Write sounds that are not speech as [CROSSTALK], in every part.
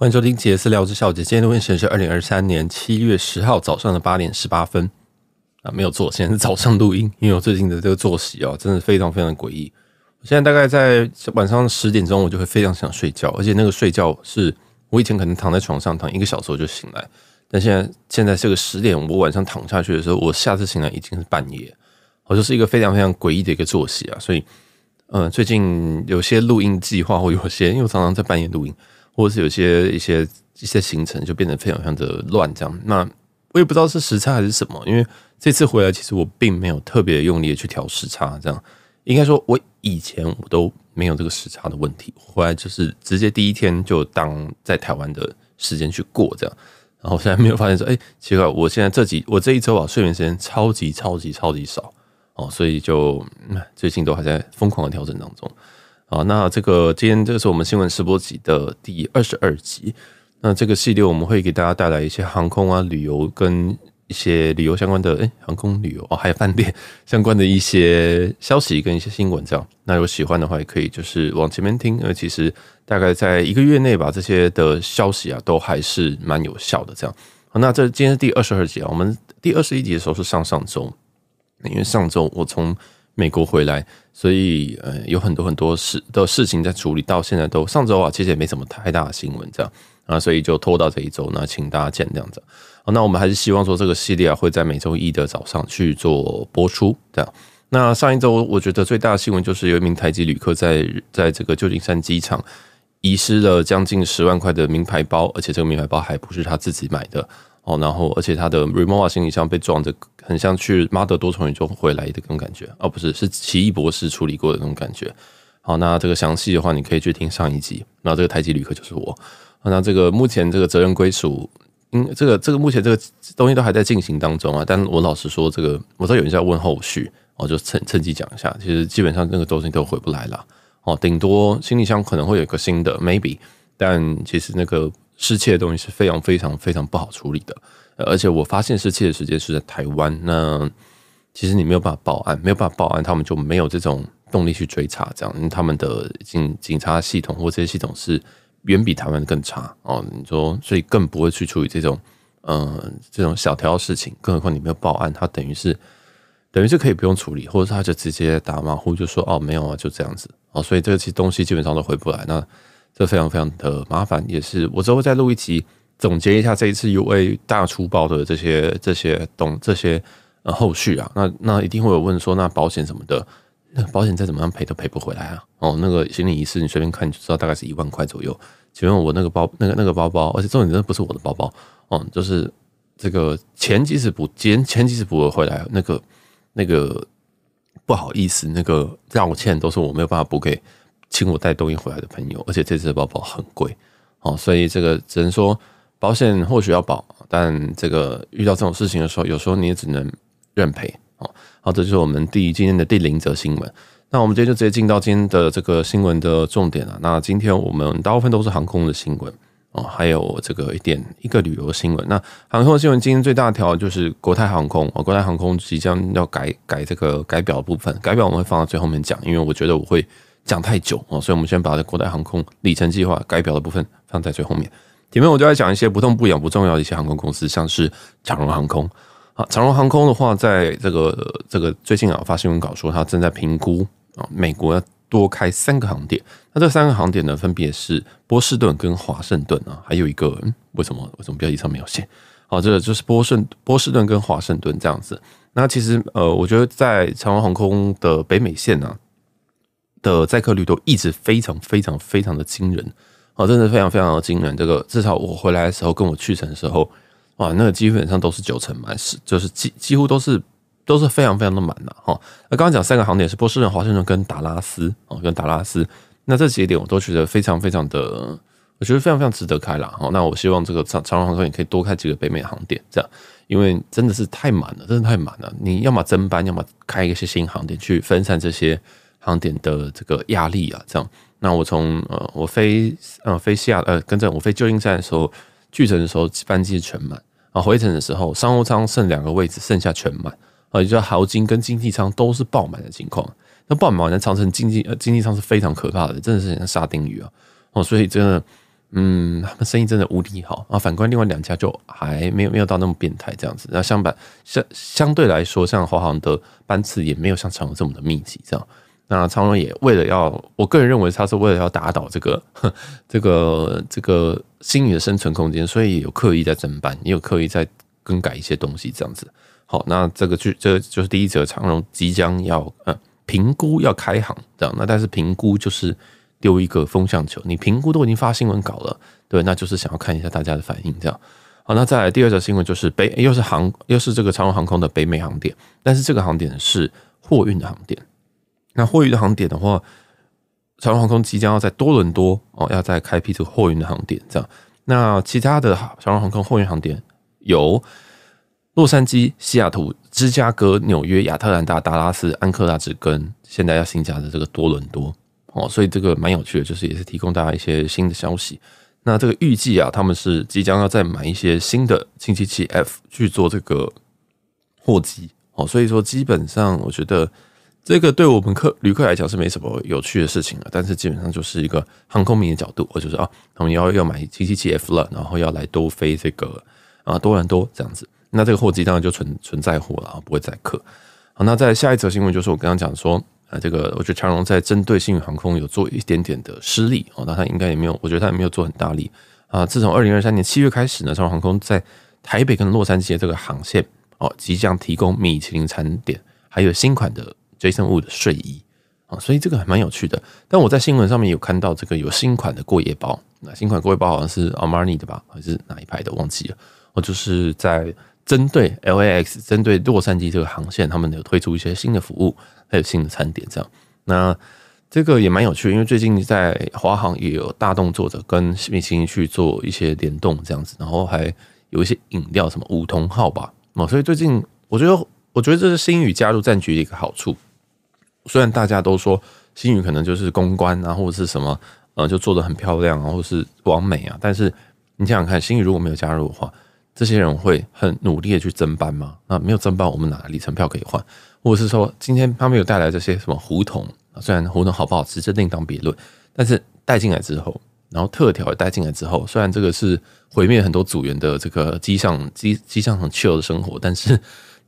欢迎收听企业私聊之小姐。今天的问时是二零二三年七月十号早上的八点十八分啊，没有错，现在是早上录音，因为我最近的这个作息哦，真的非常非常诡异。我现在大概在晚上十点钟，我就会非常想睡觉，而且那个睡觉是我以前可能躺在床上躺一个小时就醒来，但现在现在这个十点，我晚上躺下去的时候，我下次醒来已经是半夜，我就是一个非常非常诡异的一个作息啊。所以，嗯，最近有些录音计划或有些，因为常常在半夜录音。或者是有些一些一些行程就变得非常非常的乱，这样。那我也不知道是时差还是什么，因为这次回来其实我并没有特别用力的去调时差，这样。应该说，我以前我都没有这个时差的问题，回来就是直接第一天就当在台湾的时间去过，这样。然后现在没有发现说，哎，奇怪，我现在这几我这一周啊，睡眠时间超级超级超级少哦，所以就最近都还在疯狂的调整当中。好，那这个今天这是我们新闻直播集的第二十二集。那这个系列我们会给大家带来一些航空啊、旅游跟一些旅游相关的，哎，航空旅游哦，还有饭店相关的一些消息跟一些新闻这样。那有喜欢的话也可以就是往前面听，因为其实大概在一个月内吧，这些的消息啊都还是蛮有效的这样。好，那这今天是第二十二集啊，我们第二十一集的时候是上上周，因为上周我从。美国回来，所以呃有很多很多事的事情在处理，到现在都上周啊，其实也没什么太大的新闻，这样啊，所以就拖到这一周那请大家见谅。这样，好，那我们还是希望说这个系列啊会在每周一的早上去做播出，这样。那上一周我觉得最大的新闻就是有一名台籍旅客在在这个旧金山机场遗失了将近十万块的名牌包，而且这个名牌包还不是他自己买的。哦，然后而且他的 r e m o v a 行李箱被撞的很像去妈的多重宇宙回来的那种感觉哦，不是是奇异博士处理过的那种感觉。好，那这个详细的话你可以去听上一集。那这个台籍旅客就是我。那这个目前这个责任归属，因这个这个目前这个东西都还在进行当中啊。但我老实说，这个我知道有人在问后续，我就趁趁机讲一下。其实基本上那个东西都回不来了。哦，顶多行李箱可能会有一个新的 maybe，但其实那个。失窃的东西是非常非常非常不好处理的，而且我发现失窃的时间是在台湾。那其实你没有办法报案，没有办法报案，他们就没有这种动力去追查。这样，因为他们的警警察系统或这些系统是远比台湾更差哦。你说，所以更不会去处理这种嗯这种小调事情。更何况你没有报案，他等于是等于是可以不用处理，或者他就直接打马虎，就说哦没有啊，就这样子。哦，所以这个其东西基本上都回不来。那。这非常非常的麻烦，也是我之后再录一集总结一下这一次 U A 大出包的这些这些东这些呃后续啊，那那一定会有问说，那保险什么的，那保险再怎么样赔都赔不回来啊！哦，那个行李仪式你随便看就知道，大概是一万块左右。请问我那个包，那个那个包包，而且重点真的不是我的包包哦，就是这个钱即使补，钱前即使补了回来，那个那个不好意思，那个让我都是我没有办法补给。请我带东西回来的朋友，而且这次包包很贵哦，所以这个只能说保险或许要保，但这个遇到这种事情的时候，有时候你也只能认赔哦。好，这就是我们第今天的第零则新闻。那我们今天就直接进到今天的这个新闻的重点了。那今天我们大部分都是航空的新闻哦，还有这个一点一个旅游新闻。那航空新闻今天最大条就是国泰航空哦，国泰航空即将要改改这个改表的部分，改表我们会放到最后面讲，因为我觉得我会。讲太久哦，所以我们先把国泰航空里程计划改表的部分放在最后面。前面我就在讲一些不痛不痒、不重要的一些航空公司，像是长荣航空啊。长荣航空的话，在这个这个最近啊发新闻稿说，它正在评估啊美国多开三个航点。那这三个航点呢，分别是波士顿跟华盛顿啊，还有一个为什么为什么标题上没有写？好，这个就是波盛波士顿跟华盛顿这样子。那其实呃，我觉得在长荣航空的北美线呢。的载客率都一直非常非常非常的惊人啊，真的非常非常的惊人。这个至少我回来的时候，跟我去成的时候，哇，那个基本上都是九成满，是就是几几乎都是都是非常非常的满了哈。那刚刚讲三个航点是波士顿、华盛顿跟达拉斯哦，跟达拉斯。那这几点我都觉得非常非常的，我觉得非常非常值得开了哈，那我希望这个长长荣航空也可以多开几个北美航点，这样，因为真的是太满了，真的太满了。你要么增班，要么开一些新航点去分散这些。航点的这个压力啊，这样。那我从呃，我飞呃飞西亚呃，跟着我飞旧金山的时候，去程的时候班机全满啊，回程的时候商务舱剩两个位置，剩下全满啊，也就豪金跟经济舱都是爆满的情况。那爆满的长城经济呃经济舱是非常可怕的，真的是像沙丁鱼啊哦，所以真的嗯，他们生意真的无敌好啊。反观另外两家就还没有没有到那么变态这样子，那相反相相对来说，像华航的班次也没有像长城这么的密集，这样。那长荣也为了要，我个人认为他是为了要打倒这个 [LAUGHS] 这个这个新宇的生存空间，所以有刻意在增班，也有刻意在更改一些东西这样子。好，那这个就这就是第一则，长荣即将要呃评估要开航这样。那但是评估就是丢一个风向球，你评估都已经发新闻稿了，对，那就是想要看一下大家的反应这样。好，那再来第二则新闻就是北又是航又是这个长荣航空的北美航点，但是这个航点是货运的航点。那货运的航点的话，长荣航空即将要在多伦多哦，要再开辟这个货运的航点，这样。那其他的长荣航空货运航点有洛杉矶、西雅图、芝加哥、纽约、亚特兰大、达拉斯、安克拉治，跟现在要新加的这个多伦多哦。所以这个蛮有趣的，就是也是提供大家一些新的消息。那这个预计啊，他们是即将要再买一些新的轻机七 F 去做这个货机哦。所以说，基本上我觉得。这个对我们客旅客来讲是没什么有趣的事情了，但是基本上就是一个航空迷的角度，我就是啊，我们要要买七七七 F 了，然后要来多飞这个啊多伦多这样子，那这个货机当然就存存在货了，啊不会载客。好，那在下一则新闻就是我刚刚讲说啊，这个我觉得长荣在针对新宇航空有做一点点的失利哦，那他应该也没有，我觉得他也没有做很大力啊。自从二零二三年七月开始呢，长荣航空在台北跟洛杉矶这个航线哦，即将提供米其林餐点，还有新款的。Jason 生物的睡衣啊，所以这个还蛮有趣的。但我在新闻上面有看到这个有新款的过夜包，那新款过夜包好像是 Armani 的吧，还是哪一排的？忘记了。我就是在针对 LAX，针对洛杉矶这个航线，他们有推出一些新的服务，还有新的餐点这样。那这个也蛮有趣的，因为最近在华航也有大动作的，跟米星去做一些联动这样子，然后还有一些饮料，什么梧桐号吧，所以最近我觉得，我觉得这是新宇加入战局的一个好处。虽然大家都说新宇可能就是公关，或者是什么，呃，就做的很漂亮，或者是完美啊。但是你想想看，新宇如果没有加入的话，这些人会很努力的去增班吗？那没有增班，我们拿里程票可以换，或者是说今天他们有带来这些什么胡同虽然胡同好不好吃，这另当别论。但是带进来之后，然后特调带进来之后，虽然这个是毁灭很多组员的这个机上机机上很 chill 的生活，但是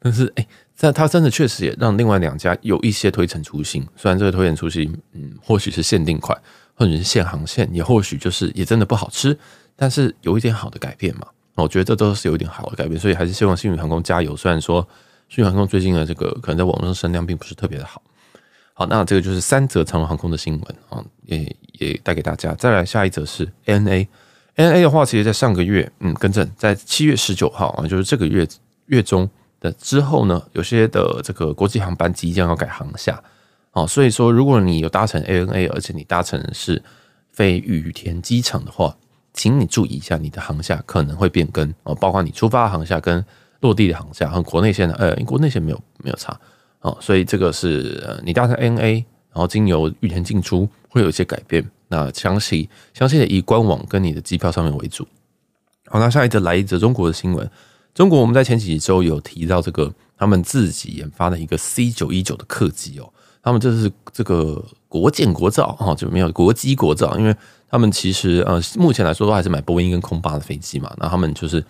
但是哎。但它真的确实也让另外两家有一些推陈出新，虽然这个推陈出新，嗯，或许是限定款，或者是限航线，也或许就是也真的不好吃，但是有一点好的改变嘛，我觉得这都是有一点好的改变，所以还是希望幸运航空加油。虽然说幸运航空最近的这个可能在网络上声量并不是特别的好，好，那这个就是三则长龙航空的新闻啊，也也带给大家。再来下一则是 A N A，A N A 的话，其实在上个月，嗯，更正在七月十九号啊，就是这个月月中。的之后呢，有些的这个国际航班即将要改航下，哦，所以说如果你有搭乘 ANA，而且你搭乘是飞羽田机场的话，请你注意一下你的航下可能会变更哦，包括你出发的航下跟落地的航下和国内线的，呃，国内线没有没有差哦，所以这个是你搭乘 ANA，然后经由羽田进出会有一些改变，那详细详细的以官网跟你的机票上面为主。好，那下一则来一则中国的新闻。中国，我们在前几周有提到这个，他们自己研发的一个 C 九一九的客机哦，他们这是这个国建国造哦，就没有国机国造，因为他们其实呃，目前来说都还是买波音跟空巴的飞机嘛，那他们就是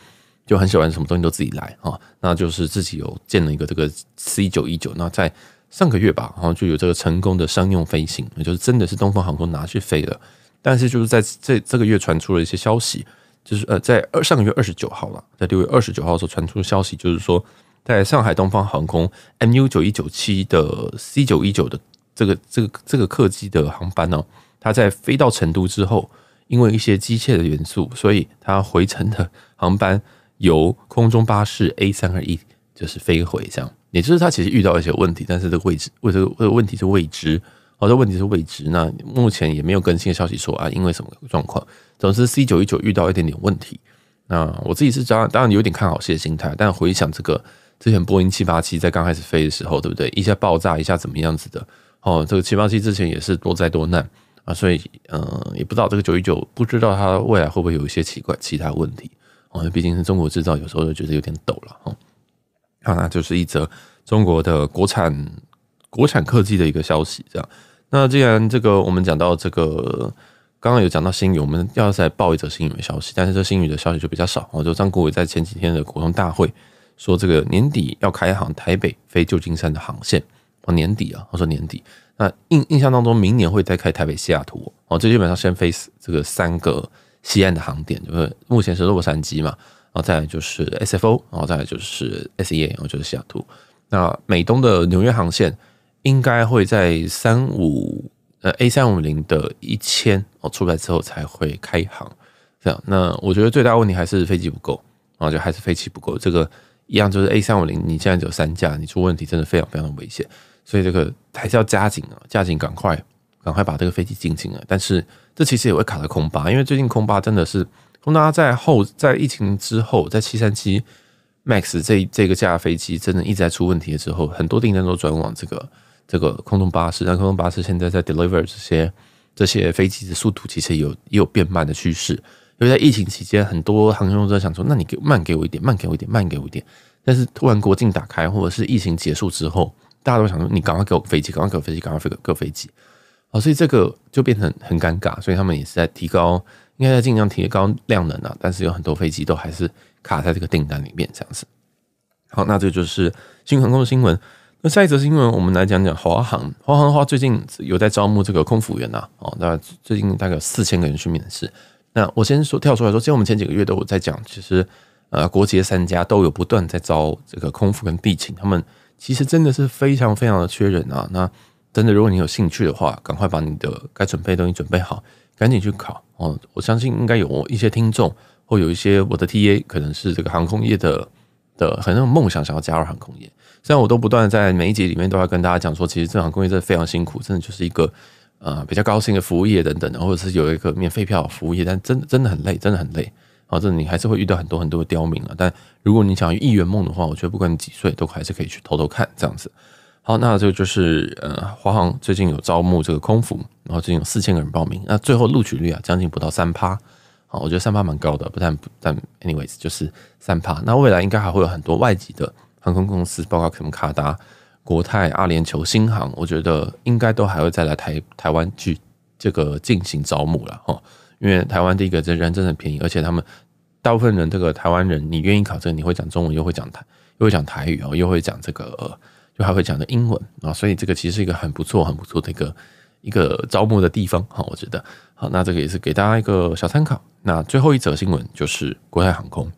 就很喜欢什么东西都自己来啊，那就是自己有建了一个这个 C 九一九，那在上个月吧，然后就有这个成功的商用飞行，也就是真的是东方航空拿去飞了。但是就是在这这个月传出了一些消息。就是呃，在二上个月二十九号了，在六月二十九号的时候传出消息，就是说，在上海东方航空 MU 九一九七的 C 九一九的这个这个这个客机的航班呢，它在飞到成都之后，因为一些机械的元素，所以它回程的航班由空中巴士 A 三二一就是飞回这样，也就是它其实遇到一些问题，但是这个位置为这个问题是未知。好的问题是未知。那目前也没有更新的消息说啊，因为什么状况？总之，C 九一九遇到一点点问题。那我自己是当然有点看好的心态，但回想这个之前波音七八七在刚开始飞的时候，对不对？一下爆炸，一下怎么样子的？哦，这个七八七之前也是多灾多难啊，所以嗯，也不知道这个九一九不知道它未来会不会有一些奇怪其他问题。哦，毕竟是中国制造，有时候就觉得有点抖了哦。啊，就是一则中国的国产国产科技的一个消息，这样。那既然这个我们讲到这个，刚刚有讲到新宇，我们要再报一则新宇的消息，但是这新宇的消息就比较少我就张国伟在前几天的股东大会说，这个年底要开行台北飞旧金山的航线。哦，年底啊，我说年底。那印印象当中，明年会再开台北西雅图。哦，这基本上先飞这个三个西岸的航点，就是目前是洛杉矶嘛，然后再来就是 SFO，然后再来就是 SEA，然后就是西雅图。那美东的纽约航线。应该会在三五呃 A 三五零的一千哦出来之后才会开行这样。那我觉得最大问题还是飞机不够，啊，就还是飞机不够。这个一样就是 A 三五零你现在只有三架，你出问题真的非常非常的危险。所以这个还是要加紧啊，加紧，赶快赶快把这个飞机进行来。但是这其实也会卡在空巴，因为最近空巴真的是空巴在后在疫情之后，在七三七 MAX 这这个架飞机真的一直在出问题的时候，很多订单都转往这个。这个空中巴士，但空中巴士现在在 deliver 这些这些飞机的速度其实有也有变慢的趋势，因为在疫情期间，很多航空公司都在想说，那你给慢给我一点，慢给我一点，慢给我一点。但是突然国境打开，或者是疫情结束之后，大家都想说，你赶快给我飞机，赶快给我飞机，赶快飞给我飞机。好，所以这个就变成很尴尬，所以他们也是在提高，应该在尽量提高量能啊。但是有很多飞机都还是卡在这个订单里面，这样子。好，那这就是新航空的新闻。那下一则是因为我们来讲讲华航。华航的话，最近有在招募这个空服员呐。哦，那最近大概有四千个人去面试。那我先说跳出来说，其实我们前几个月都有在讲，其实呃，国杰三家都有不断在招这个空服跟地勤，他们其实真的是非常非常的缺人啊。那真的，如果你有兴趣的话，赶快把你的该准备的东西准备好，赶紧去考哦。我相信应该有一些听众或有一些我的 T A 可能是这个航空业的。的很有梦想，想要加入航空业，虽然我都不断在每一集里面都要跟大家讲说，其实这航空业真的非常辛苦，真的就是一个呃比较高薪的服务业等等，或者是有一个免费票服务业，但真的真的很累，真的很累。啊，这你还是会遇到很多很多的刁民啊。但如果你想要一圆梦的话，我觉得不管你几岁都还是可以去偷偷看这样子。好，那这个就是呃，华航最近有招募这个空服，然后最近有四千个人报名，那最后录取率啊，将近不到三趴。好，我觉得三八蛮高的，不但不但，anyways，就是三趴。那未来应该还会有很多外籍的航空公司，包括卡姆卡达、国泰、阿联酋、新航，我觉得应该都还会再来台台湾去这个进行招募了，哈。因为台湾第一个，这人真的便宜，而且他们大部分人，这个台湾人，你愿意考这个，你会讲中文，又会讲台，又会讲台语哦，又会讲这个，就还会讲的英文啊，所以这个其实是一个很不错、很不错的一个一个招募的地方，哈，我觉得。好，那这个也是给大家一个小参考。那最后一则新闻就是国泰航空。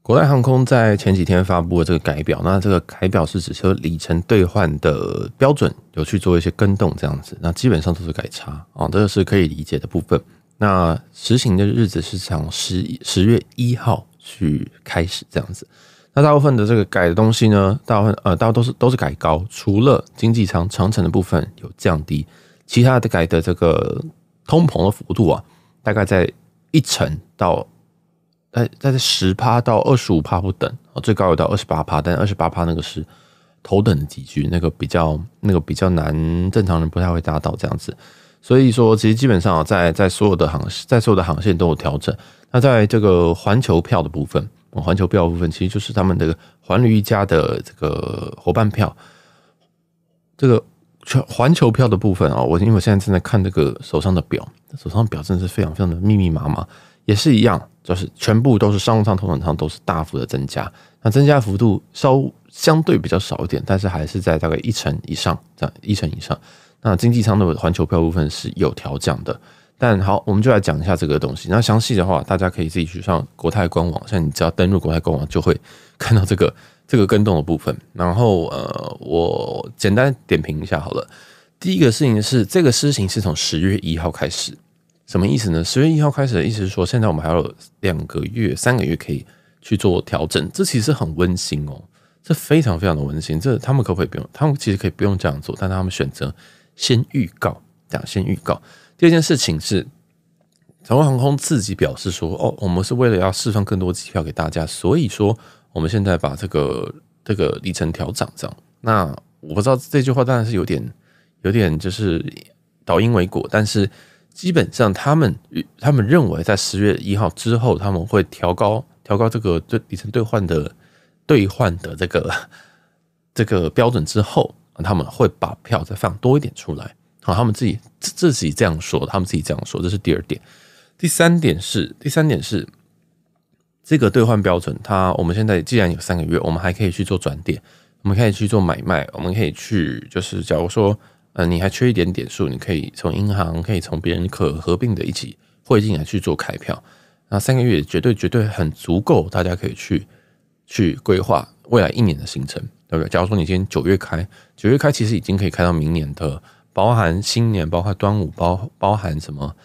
国泰航空在前几天发布了这个改表，那这个改表是指说里程兑换的标准有去做一些更动，这样子。那基本上都是改差啊，这个是可以理解的部分。那实行的日子是从十十月一号去开始，这样子。那大部分的这个改的东西呢，大部分呃，大多都是都是改高，除了经济舱长城的部分有降低。其他的改的这个通膨的幅度啊，大概在一成到呃，大概十趴到二十五趴不等啊，最高有到二十八趴，但二十八趴那个是头等的几局，那个比较那个比较难，正常人不太会达到这样子。所以说，其实基本上啊，在在所有的航，在所有的航线都有调整。那在这个环球票的部分，环球票部分其实就是他们的环旅一家的这个伙伴票，这个。全环球票的部分啊，我因为我现在正在看这个手上的表，手上的表真的是非常非常的密密麻麻，也是一样，就是全部都是商务舱、头等舱都是大幅的增加，那增加幅度稍相对比较少一点，但是还是在大概一成以上这样，一成以上。那经济舱的环球票部分是有调降的，但好，我们就来讲一下这个东西。那详细的话，大家可以自己去上国泰官网，像你只要登入国泰官网就会看到这个。这个跟动的部分，然后呃，我简单点评一下好了。第一个事情是，这个事情是从十月一号开始，什么意思呢？十月一号开始的意思是说，现在我们还有两个月、三个月可以去做调整，这其实很温馨哦，这非常非常的温馨。这他们可不可以不用？他们其实可以不用这样做，但他们选择先预告，这样先预告。第二件事情是，台湾航空自己表示说，哦，我们是为了要释放更多机票给大家，所以说。我们现在把这个这个里程调涨上，那我不知道这句话当然是有点有点就是倒因为果，但是基本上他们他们认为在十月一号之后，他们会调高调高这个兑里程兑换的兑换的这个这个标准之后，他们会把票再放多一点出来。好，他们自己自己这样说，他们自己这样说，这是第二点。第三点是第三点是。这个兑换标准，它我们现在既然有三个月，我们还可以去做转点，我们可以去做买卖，我们可以去就是，假如说，呃，你还缺一点点数，你可以从银行，可以从别人可合并的一起汇进来去做开票。那三个月绝对绝对很足够，大家可以去去规划未来一年的行程，对不对？假如说你今天九月开，九月开其实已经可以开到明年的，包含新年，包含端午，包包含什么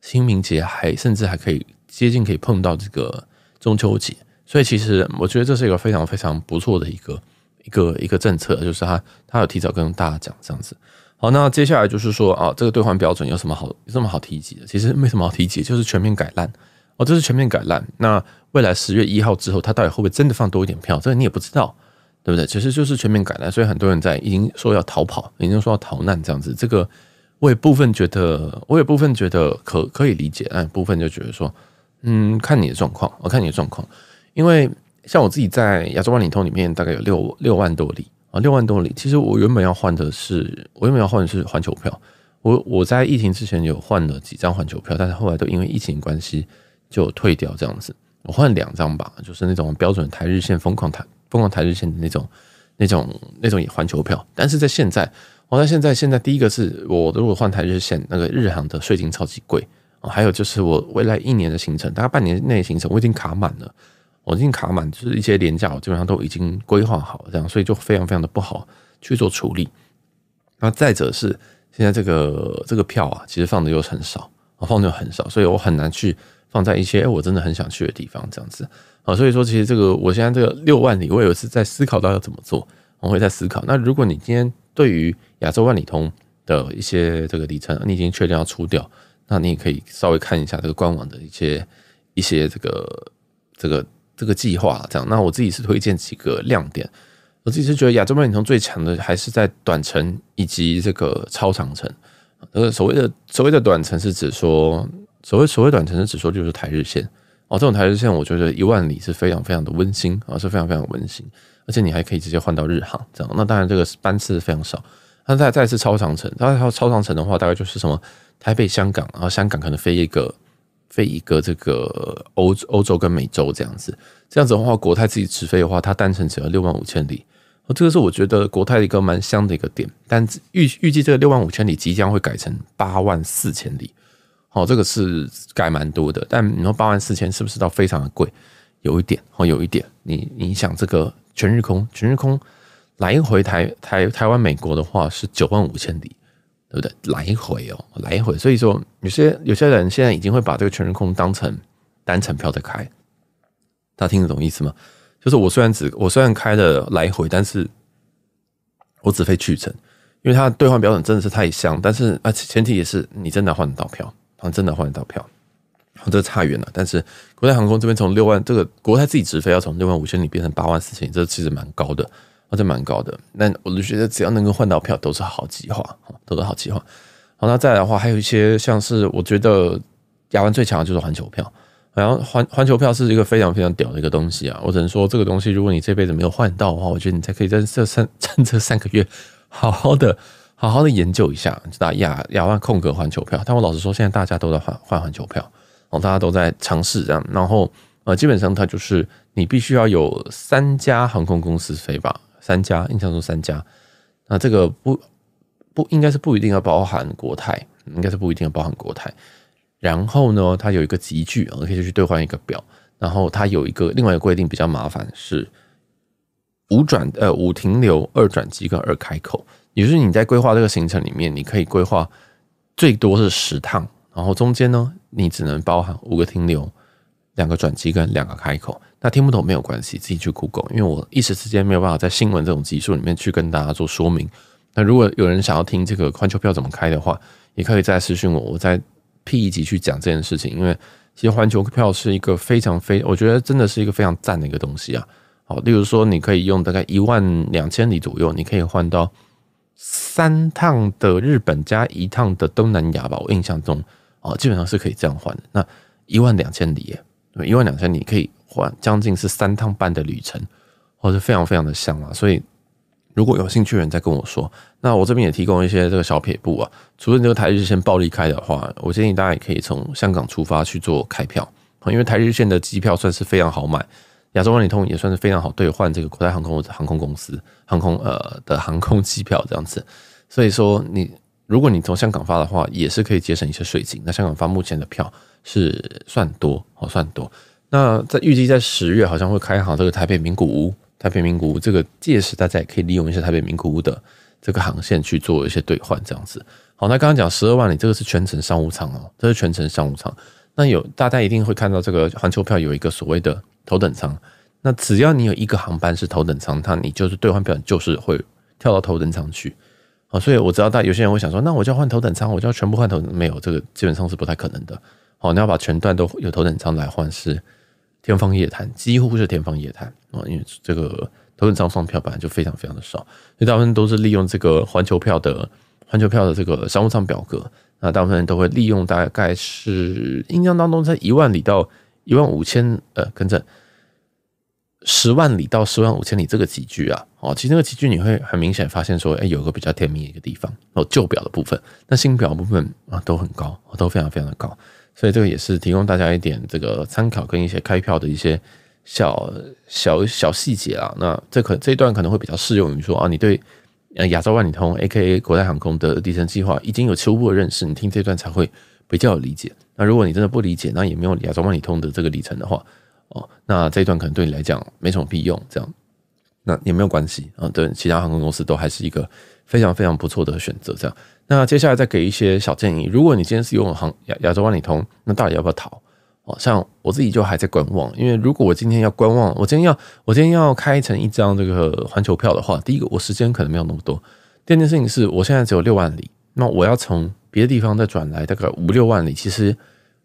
清明节，还甚至还可以接近可以碰到这个。中秋节，所以其实我觉得这是一个非常非常不错的一个一个一个政策，就是他他有提早跟大家讲这样子。好，那接下来就是说啊，这个兑换标准有什么好有什么好提及的？其实没什么好提及，就是全面改烂哦，这是全面改烂。那未来十月一号之后，他到底会不会真的放多一点票？这个你也不知道，对不对？其实就是全面改烂，所以很多人在已经说要逃跑，已经说要逃难这样子。这个我有部分觉得，我有部分觉得可可以理解，但部分就觉得说。嗯，看你的状况，我看你的状况，因为像我自己在亚洲万里通里面大概有六六万多里啊，六万多里。其实我原本要换的是，我原本要换的是环球票。我我在疫情之前有换了几张环球票，但是后来都因为疫情关系就退掉这样子。我换两张吧，就是那种标准台日线疯狂台疯狂台日线的那种那种那种环球票。但是在现在，我在现在现在第一个是我如果换台日线，那个日航的税金超级贵。还有就是我未来一年的行程，大概半年内行程我已经卡满了，我已经卡满就是一些廉价，我基本上都已经规划好这样，所以就非常非常的不好去做处理。那再者是现在这个这个票啊，其实放的又很少，放的又很少，所以我很难去放在一些我真的很想去的地方这样子。啊，所以说其实这个我现在这个六万里，我有一次在思考到要怎么做，我会在思考。那如果你今天对于亚洲万里通的一些这个里程，你已经确定要出掉。那你也可以稍微看一下这个官网的一些一些这个这个这个计划，这样。那我自己是推荐几个亮点，我自己是觉得亚洲班线通最强的还是在短程以及这个超长程。呃，所谓的所谓的短程是指说，所谓所谓短程是指说就是台日线哦，这种台日线我觉得一万里是非常非常的温馨，啊，是非常非常温馨，而且你还可以直接换到日航这样。那当然这个班次非常少，那再再次超长程，那超超长程的话大概就是什么？台北、香港，然后香港可能飞一个，飞一个这个欧欧洲跟美洲这样子，这样子的话，国泰自己直飞的话，它单程只要六万五千里，哦，这个是我觉得国泰一个蛮香的一个点。但预预计这个六万五千里即将会改成八万四千里，好，这个是改蛮多的。但你说八万四千是不是到非常的贵？有一点，哦，有一点，你你想这个全日空全日空来回台台台湾美国的话是九万五千里。对不对？来回哦，来回。所以说，有些有些人现在已经会把这个全日空当成单程票在开。大家听得懂意思吗？就是我虽然只我虽然开的来回，但是我只飞去程，因为它兑换标准真的是太香。但是啊，前提也是你真的换得到票，啊，真的换得到票，这差远了。但是国泰航空这边从六万，这个国泰自己直飞要从六万五千里变成八万四千里，这其实蛮高的。还是蛮高的，那我就觉得只要能够换到票都是好计划，都是好计划。好，那再来的话，还有一些像是我觉得亚湾最强的就是环球票，然后环环球票是一个非常非常屌的一个东西啊！我只能说这个东西，如果你这辈子没有换到的话，我觉得你才可以在这三、趁这三个月好好的、好好的研究一下，知道亚亚湾空格环球票。但我老实说，现在大家都在换换环球票，哦，大家都在尝试这样，然后呃，基本上它就是你必须要有三家航空公司飞吧。三家，印象中三家。那这个不不应该是不一定要包含国泰，应该是不一定要包含国泰。然后呢，它有一个集聚，你可以去兑换一个表。然后它有一个另外一个规定比较麻烦，是五转呃五停留，二转机跟二开口。也就是你在规划这个行程里面，你可以规划最多是十趟，然后中间呢，你只能包含五个停留。两个转机跟两个开口，那听不懂没有关系，自己去 Google。因为我一时之间没有办法在新闻这种技术里面去跟大家做说明。那如果有人想要听这个环球票怎么开的话，也可以再私信我，我在 P 一级去讲这件事情。因为其实环球票是一个非常非，我觉得真的是一个非常赞的一个东西啊。好，例如说，你可以用大概一万两千里左右，你可以换到三趟的日本加一趟的东南亚吧。我印象中，哦，基本上是可以这样换的。那一万两千里耶。一万两千，你可以换将近是三趟半的旅程，或者非常非常的香啊！所以如果有兴趣的人再跟我说，那我这边也提供一些这个小撇步啊。除了这个台日线暴力开的话，我建议大家也可以从香港出发去做开票因为台日线的机票算是非常好买，亚洲万里通也算是非常好兑换这个国泰航空航空公司航空呃的航空机票这样子。所以说你。如果你从香港发的话，也是可以节省一些税金。那香港发目前的票是算多，好算多。那在预计在十月好像会开行这个台北名古屋，台北名古屋这个届时大家也可以利用一些台北名古屋的这个航线去做一些兑换，这样子。好，那刚刚讲十二万里，这个是全程商务舱哦，这是全程商务舱。那有大家一定会看到这个环球票有一个所谓的头等舱。那只要你有一个航班是头等舱，它你就是兑换票就是会跳到头等舱去。啊，所以我知道，但有些人会想说，那我就要换头等舱，我就要全部换头，没有这个基本上是不太可能的。好，你要把全段都有头等舱来换是天方夜谭，几乎是天方夜谭啊，因为这个头等舱双票本来就非常非常的少，所以大部分都是利用这个环球票的环球票的这个商务舱表格，那大部分人都会利用大概是印象当中在一万里到一万五千呃跟正。十万里到十万五千里这个集距啊，哦，其实那个集距你会很明显发现说，哎，有个比较甜蜜的一个地方。哦，旧表的部分，那新表部分啊都很高，都非常非常的高。所以这个也是提供大家一点这个参考跟一些开票的一些小小小细节啊。那这可这一段可能会比较适用于说啊，你对亚洲万里通 A K A 国泰航空的底层计划已经有初步的认识，你听这段才会比较有理解。那如果你真的不理解，那也没有亚洲万里通的这个里程的话。哦，那这一段可能对你来讲没什么屁用，这样，那也没有关系啊。对其他航空公司都还是一个非常非常不错的选择。这样，那接下来再给一些小建议。如果你今天是用航亚亚洲万里通，那到底要不要逃？哦，像我自己就还在观望，因为如果我今天要观望，我今天要我今天要开成一张这个环球票的话，第一个我时间可能没有那么多，第二件事情是我现在只有六万里，那我要从别的地方再转来大概五六万里，其实。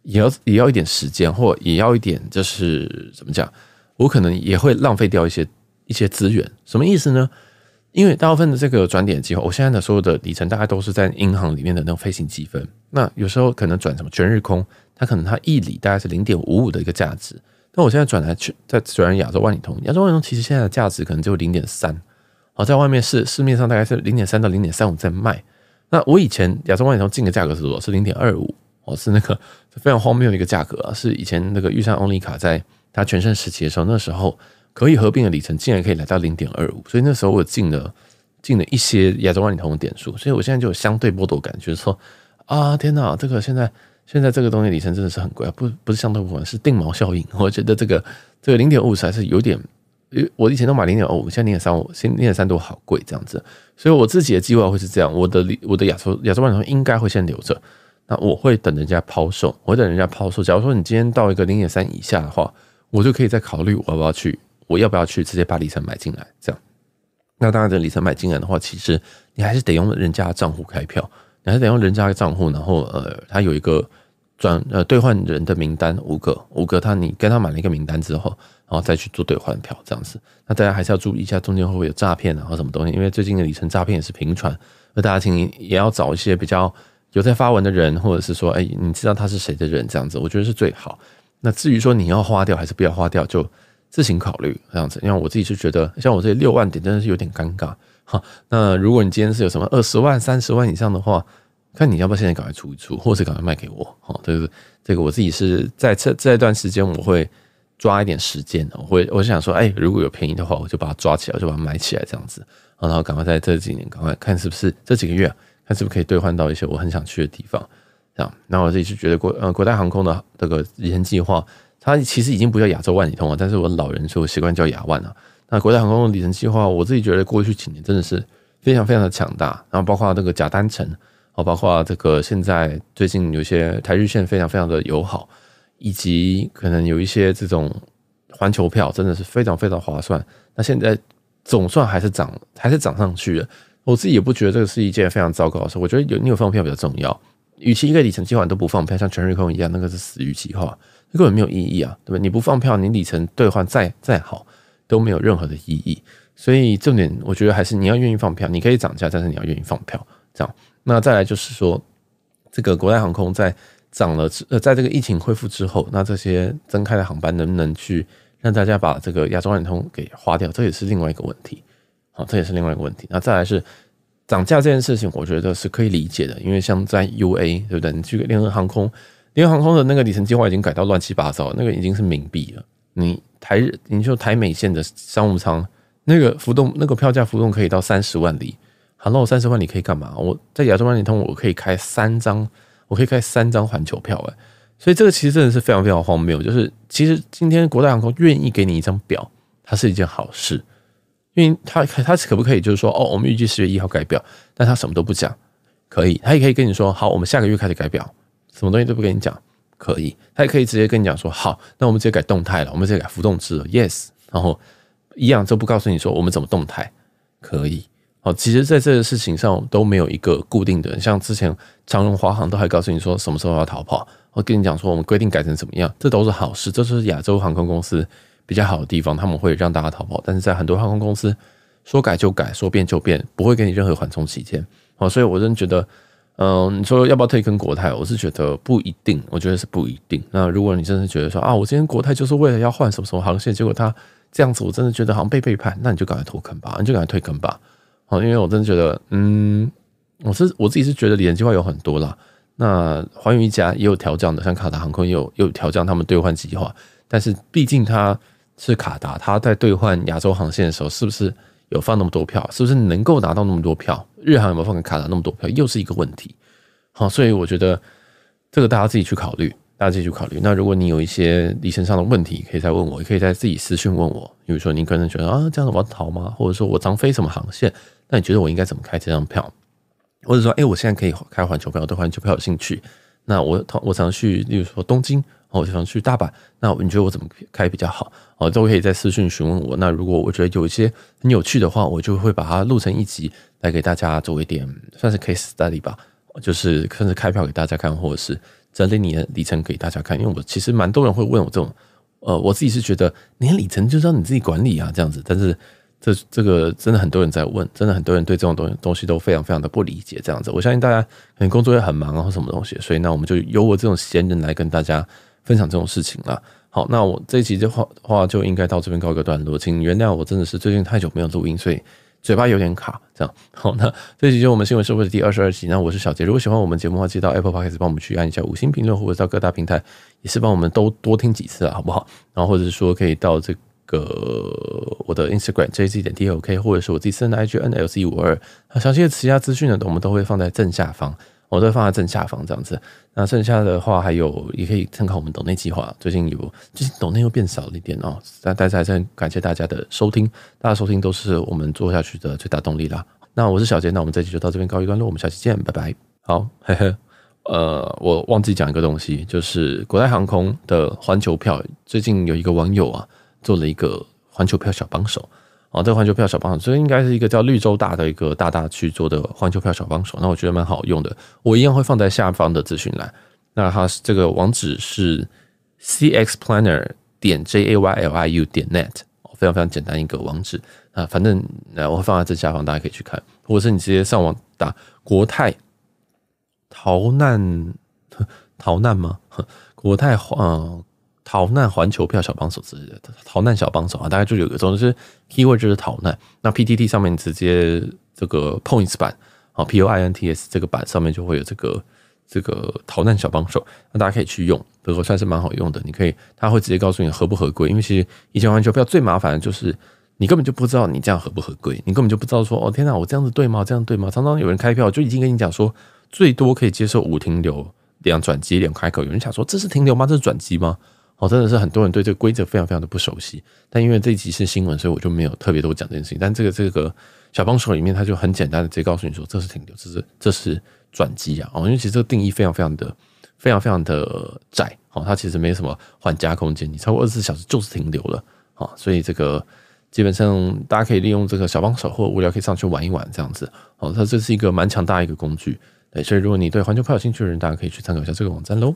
也要也要一点时间，或也要一点，就是怎么讲？我可能也会浪费掉一些一些资源。什么意思呢？因为大部分的这个转点机会，我现在的所有的里程大概都是在银行里面的那种飞行积分。那有时候可能转什么全日空，它可能它一里大概是零点五五的一个价值。那我现在转来去在转亚洲万里通，亚洲万里通其实现在的价值可能只有零点三。好，在外面市市面上大概是零点三到零点三五在卖。那我以前亚洲万里通进的价格是多少？是零点二五。哦，是那个非常荒谬的一个价格啊！是以前那个预算 only 卡，在它全盛时期的时候，那时候可以合并的里程竟然可以来到零点二五，所以那时候我进了进了一些亚洲万里通的点数，所以我现在就有相对剥夺感，就是说啊，天哪，这个现在现在这个东西里程真的是很贵，啊，不不是相对部分，是定锚效应。[LAUGHS] 我觉得这个这个零点五五还是有点，我以前都买零点二五，现在零点三五，在零点三都好贵这样子，所以我自己的计划会是这样，我的我的亚洲亚洲万里通应该会先留着。那我会等人家抛售，我会等人家抛售。假如说你今天到一个零点三以下的话，我就可以再考虑我要不要去，我要不要去直接把里程买进来。这样，那当然这里程买进来的话，其实你还是得用人家的账户开票，你还得用人家的账户。然后呃，他有一个转呃兑换人的名单，五个五个他你跟他买了一个名单之后，然后再去做兑换票这样子。那大家还是要注意一下中间会不会有诈骗啊或什么东西，因为最近的里程诈骗也是频传。那大家请也要找一些比较。有在发文的人，或者是说，哎，你知道他是谁的人，这样子，我觉得是最好。那至于说你要花掉还是不要花掉，就自行考虑这样子。因为我自己是觉得，像我这六万点真的是有点尴尬哈。那如果你今天是有什么二十万、三十万以上的话，看你要不要现在赶快出一出，或者赶快卖给我哈。不对？这个，我自己是在这这一段时间，我会抓一点时间，我我我想说，哎，如果有便宜的话，我就把它抓起来，我就把它买起来这样子。然后赶快在这几年，赶快看是不是这几个月。它是不是可以兑换到一些我很想去的地方？这样，那我自己是觉得国呃国泰航空的这个里程计划，它其实已经不叫亚洲万里通了，但是我老人就习惯叫亚万啊。那国泰航空的里程计划，我自己觉得过去几年真的是非常非常的强大。然后包括这个假单程，哦，包括这个现在最近有些台日线非常非常的友好，以及可能有一些这种环球票，真的是非常非常划算。那现在总算还是涨，还是涨上去了。我自己也不觉得这个是一件非常糟糕的事。我觉得有你有放票比较重要。与其一个里程计划你都不放票，像全日空一样，那个是死鱼计划，根本没有意义啊，对吧？你不放票，你里程兑换再再好都没有任何的意义。所以重点，我觉得还是你要愿意放票。你可以涨价，但是你要愿意放票。这样，那再来就是说，这个国内航空在涨了，呃，在这个疫情恢复之后，那这些增开的航班能不能去让大家把这个亚洲万通给花掉？这也是另外一个问题。好，这也是另外一个问题。那再来是涨价这件事情，我觉得是可以理解的，因为像在 U A 对不对？你去联合航空，联合航空的那个里程计划已经改到乱七八糟，那个已经是冥币了。你台你就台美线的商务舱，那个浮动那个票价浮动可以到三十万里。好那我三十万里可以干嘛？我在亚洲万里通我可以开三张，我可以开三张环球票哎。所以这个其实真的是非常非常荒谬。就是其实今天国泰航空愿意给你一张表，它是一件好事。因为他他可不可以就是说哦，我们预计十月一号改表，但他什么都不讲，可以。他也可以跟你说好，我们下个月开始改表，什么东西都不跟你讲，可以。他也可以直接跟你讲说好，那我们直接改动态了，我们直接改浮动制了，yes，然后一样都不告诉你说我们怎么动态，可以。哦，其实在这个事情上都没有一个固定的，像之前长荣、华航都还告诉你说什么时候要逃跑，我跟你讲说我们规定改成怎么样，这都是好事，这是亚洲航空公司。比较好的地方，他们会让大家逃跑，但是在很多航空公司说改就改，说变就变，不会给你任何缓冲期间啊，所以我真的觉得，嗯，你说要不要退坑国泰，我是觉得不一定，我觉得是不一定。那如果你真的觉得说啊，我今天国泰就是为了要换什么什么航线，结果他这样子，我真的觉得好像被背叛，那你就赶快脱坑吧，你就赶快退坑吧，好，因为我真的觉得，嗯，我是我自己是觉得联计划有很多啦。那华宇一家也有调降的，像卡达航空也有有调降他们兑换计划，但是毕竟它。是卡达，他在兑换亚洲航线的时候，是不是有放那么多票？是不是能够拿到那么多票？日航有没有放给卡达那么多票？又是一个问题。好，所以我觉得这个大家自己去考虑，大家自己去考虑。那如果你有一些里程上的问题，可以再问我，也可以在自己私信问我。比如说，你可能觉得啊，这样子我要逃吗？或者说我常飞什么航线？那你觉得我应该怎么开这张票？或者说，哎，我现在可以开环球票，对环球票有兴趣。那我我常去，例如说东京。我想去大阪，那你觉得我怎么开比较好？哦，都可以在私信询问我。那如果我觉得有一些很有趣的话，我就会把它录成一集，来给大家做一点算是 case study 吧，就是算是开票给大家看，或者是整理你的里程给大家看。因为我其实蛮多人会问我这种，呃，我自己是觉得你的里程就让你自己管理啊，这样子。但是这这个真的很多人在问，真的很多人对这种东东西都非常非常的不理解。这样子，我相信大家可能工作也很忙啊，或什么东西。所以那我们就由我这种闲人来跟大家。分享这种事情啦。好，那我这一集的话话就应该到这边告一个段落，请原谅我真的是最近太久没有录音，所以嘴巴有点卡。这样好，那这集就我们新闻社会的第二十二集。那我是小杰，如果喜欢我们节目的话，记得到 Apple Podcast 帮我们去按一下五星评论，或者到各大平台也是帮我们都多听几次啊，好不好？然后或者是说可以到这个我的 Instagram JZ 点 d o k 或者是我自身的 IG n l c 五二。详细的其他资讯呢，我们都会放在正下方。我都放在正下方这样子，那剩下的话还有也可以参考我们“抖内”计划。最近有，最近“抖内”又变少了一点哦，但大家还是很感谢大家的收听，大家收听都是我们做下去的最大动力啦。那我是小杰，那我们这期就到这边告一段落，我们下期见，拜拜。好，呃，我忘记讲一个东西，就是国泰航空的环球票，最近有一个网友啊做了一个环球票小帮手。啊，这个环球票小帮手，这应该是一个叫绿洲大的一个大大去做的环球票小帮手，那我觉得蛮好用的，我一样会放在下方的资讯栏。那它是这个网址是 cxplanner 点 jayliu 点 net，非常非常简单一个网址啊，反正呃，我会放在这下方，大家可以去看，或者是你直接上网打国泰逃难 [LAUGHS] 逃难吗？[LAUGHS] 国泰啊。逃难环球票小帮手之类的，逃难小帮手啊，大概就有一个，总是 keyword 就是逃难。那 PTT 上面直接这个 points 版啊，P O I N T S 这个版上面就会有这个这个逃难小帮手，那大家可以去用，不过算是蛮好用的。你可以，他会直接告诉你合不合规，因为其实以前环球票最麻烦的就是你根本就不知道你这样合不合规，你根本就不知道说哦天哪，我这样子对吗？这样对吗？常常有人开票就已经跟你讲说，最多可以接受五停留、两转机、两开口。有人想说，这是停留吗？这是转机吗？哦，真的是很多人对这个规则非常非常的不熟悉，但因为这一集是新闻，所以我就没有特别多讲这件事情。但这个这个小帮手里面，他就很简单的直接告诉你说，这是停留，这是这是转机啊！哦，因为其实这个定义非常非常的非常非常的窄，哦，它其实没什么缓加空间，你超过二十四小时就是停留了。哦，所以这个基本上大家可以利用这个小帮手或无聊可以上去玩一玩这样子。哦，它这是一个蛮强大一个工具。对，所以如果你对环球拍有兴趣的人，大家可以去参考一下这个网站喽。